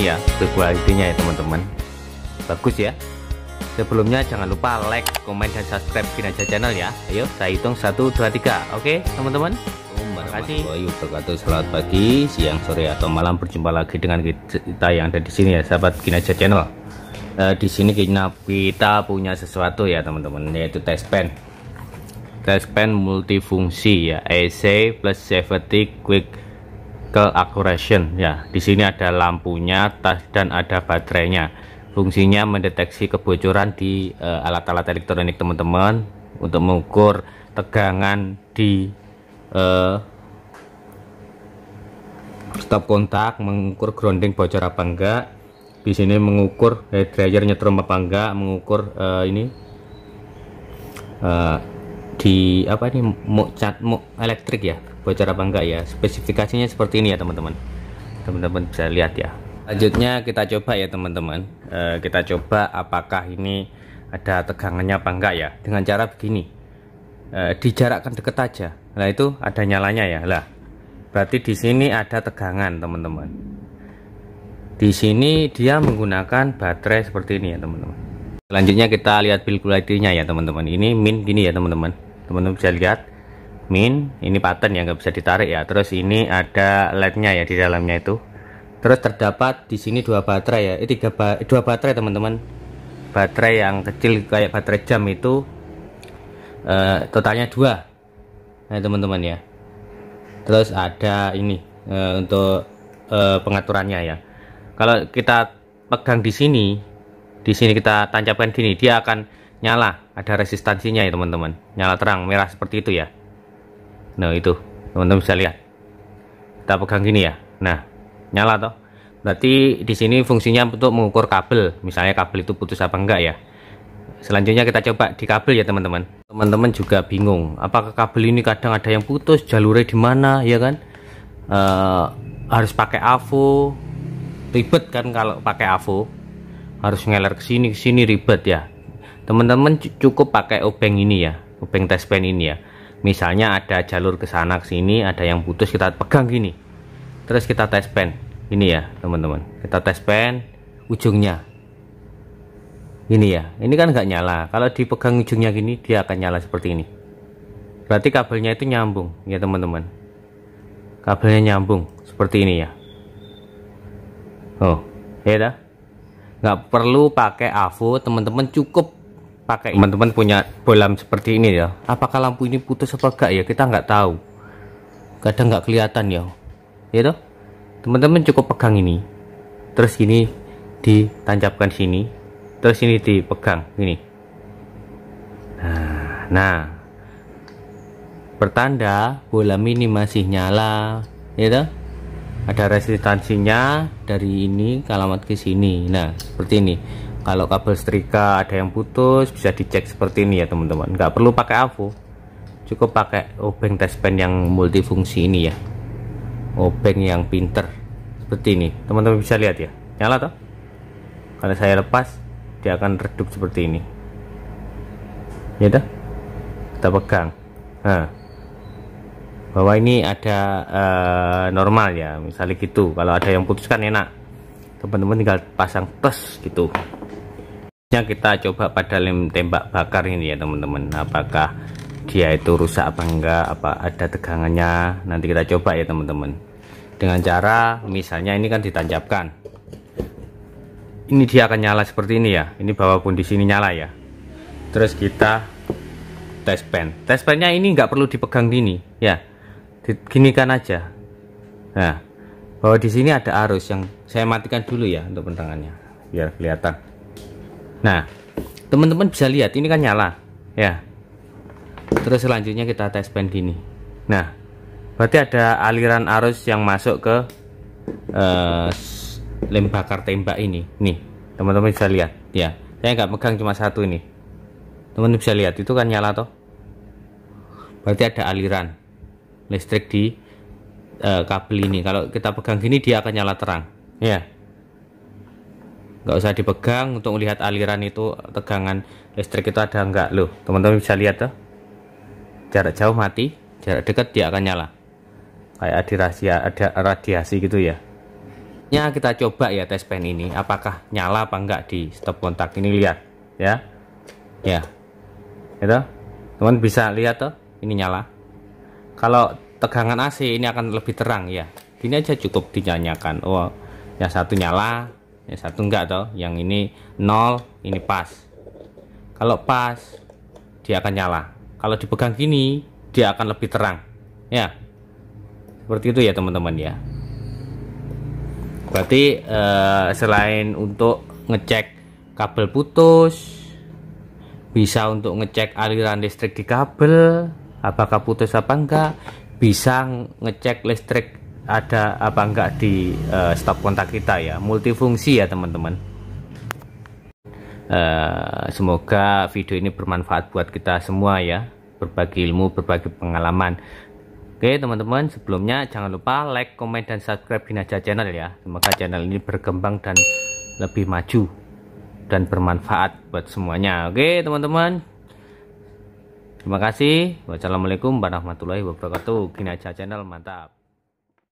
ini ya berkualitinya ya teman-teman bagus ya sebelumnya jangan lupa like comment dan subscribe kinerja channel ya ayo saya hitung 1 2 3 oke teman-teman kasih wabarakatuh selamat pagi siang sore atau malam berjumpa lagi dengan kita yang ada di sini ya sahabat Kinaja channel uh, di sini kita punya sesuatu ya teman-teman yaitu test pen test pen multifungsi ya AC e plus safety quick ke accuracy ya di sini ada lampunya tas dan ada baterainya fungsinya mendeteksi kebocoran di eh, alat-alat uh, elektronik teman-teman untuk mengukur tegangan di uh, stop kontak mengukur grounding bocor apa enggak di sini mengukur head dryer nyetrum apa enggak mengukur uh, ini uh, di apa ini muk cat muk elektrik ya bocor apa enggak ya spesifikasinya seperti ini ya teman-teman teman-teman bisa lihat ya selanjutnya kita coba ya teman-teman e, kita coba apakah ini ada tegangannya apa enggak ya dengan cara begini e, dijarakkan deket aja Nah itu ada nyalanya ya lah berarti di sini ada tegangan teman-teman di sini dia menggunakan baterai seperti ini ya teman-teman selanjutnya kita lihat build quality ya teman-teman ini min gini ya teman-teman teman-teman bisa lihat admin ini pattern ya nggak bisa ditarik ya terus ini ada lednya ya di dalamnya itu terus terdapat di sini dua baterai ya eh, tiga ba eh, dua baterai teman-teman baterai yang kecil kayak baterai jam itu uh, totalnya dua nah ya, teman-teman ya terus ada ini uh, untuk uh, pengaturannya ya kalau kita pegang di sini di sini kita tancapkan gini dia akan nyala ada resistansinya ya teman-teman nyala terang merah seperti itu ya nah itu teman-teman bisa lihat kita pegang gini ya nah nyala toh berarti di sini fungsinya untuk mengukur kabel misalnya kabel itu putus apa enggak ya selanjutnya kita coba di kabel ya teman-teman teman-teman juga bingung apakah kabel ini kadang ada yang putus jalurnya di mana ya kan e, harus pakai AVO ribet kan kalau pakai AVO harus ngeler ke sini ke sini ribet ya teman-teman cukup pakai obeng ini ya obeng test pen ini ya misalnya ada jalur ke sana ke sini ada yang putus kita pegang gini terus kita tes pen ini ya teman-teman kita tes pen ujungnya ini ya ini kan nggak nyala kalau dipegang ujungnya gini dia akan nyala seperti ini berarti kabelnya itu nyambung ya teman-teman kabelnya nyambung seperti ini ya oh ya dah nggak perlu pakai AVO teman-teman cukup pakai teman-teman punya bolam seperti ini ya apakah lampu ini putus apa enggak ya kita nggak tahu kadang nggak kelihatan ya ya toh teman-teman cukup pegang ini terus ini ditancapkan sini terus ini dipegang ini nah, nah bertanda bola ini masih nyala ya toh? ada resistansinya dari ini ke alamat ke sini nah seperti ini kalau kabel setrika ada yang putus bisa dicek seperti ini ya teman-teman nggak perlu pakai avo cukup pakai obeng tespen yang multifungsi ini ya obeng yang pinter seperti ini teman-teman bisa lihat ya nyala toh kalau saya lepas dia akan redup seperti ini ya udah, kita pegang nah bahwa ini ada uh, normal ya misalnya gitu kalau ada yang putus kan enak teman-teman tinggal pasang plus gitu kita coba pada lem tembak bakar ini ya teman-teman apakah dia itu rusak apa enggak apa ada tegangannya nanti kita coba ya teman-teman dengan cara misalnya ini kan ditancapkan ini dia akan nyala seperti ini ya ini bawah pun di sini nyala ya terus kita tes pen tes pennya ini nggak perlu dipegang gini ya diginikan aja nah bahwa di sini ada arus yang saya matikan dulu ya untuk pentangannya biar kelihatan Nah, teman-teman bisa lihat ini kan nyala, ya. Terus selanjutnya kita tes pen gini. Nah, berarti ada aliran arus yang masuk ke uh, lem bakar tembak ini. Nih, teman-teman bisa lihat, ya. Saya nggak pegang cuma satu ini. Teman-teman bisa lihat itu kan nyala toh. Berarti ada aliran listrik di uh, kabel ini. Kalau kita pegang gini dia akan nyala terang, ya nggak usah dipegang untuk melihat aliran itu tegangan listrik itu ada enggak loh teman-teman bisa lihat tuh jarak jauh mati jarak dekat dia akan nyala kayak ada rahasia ada radiasi gitu ya ya kita coba ya tes pen ini apakah nyala apa enggak di stop kontak ini lihat ya ya itu teman bisa lihat tuh ini nyala kalau tegangan AC ini akan lebih terang ya ini aja cukup dinyanyakan oh yang satu nyala ya satu enggak toh yang ini nol ini pas kalau pas dia akan nyala kalau dipegang gini dia akan lebih terang ya seperti itu ya teman-teman ya berarti eh, selain untuk ngecek kabel putus bisa untuk ngecek aliran listrik di kabel apakah putus apa enggak bisa ngecek listrik ada apa enggak di uh, stop kontak kita ya multifungsi ya teman-teman uh, semoga video ini bermanfaat buat kita semua ya berbagi ilmu berbagi pengalaman Oke teman-teman sebelumnya jangan lupa like, comment dan subscribe Binaja channel ya Semoga channel ini berkembang dan lebih maju dan bermanfaat buat semuanya Oke teman-teman Terima kasih Wassalamualaikum warahmatullahi wabarakatuh Kinaja channel mantap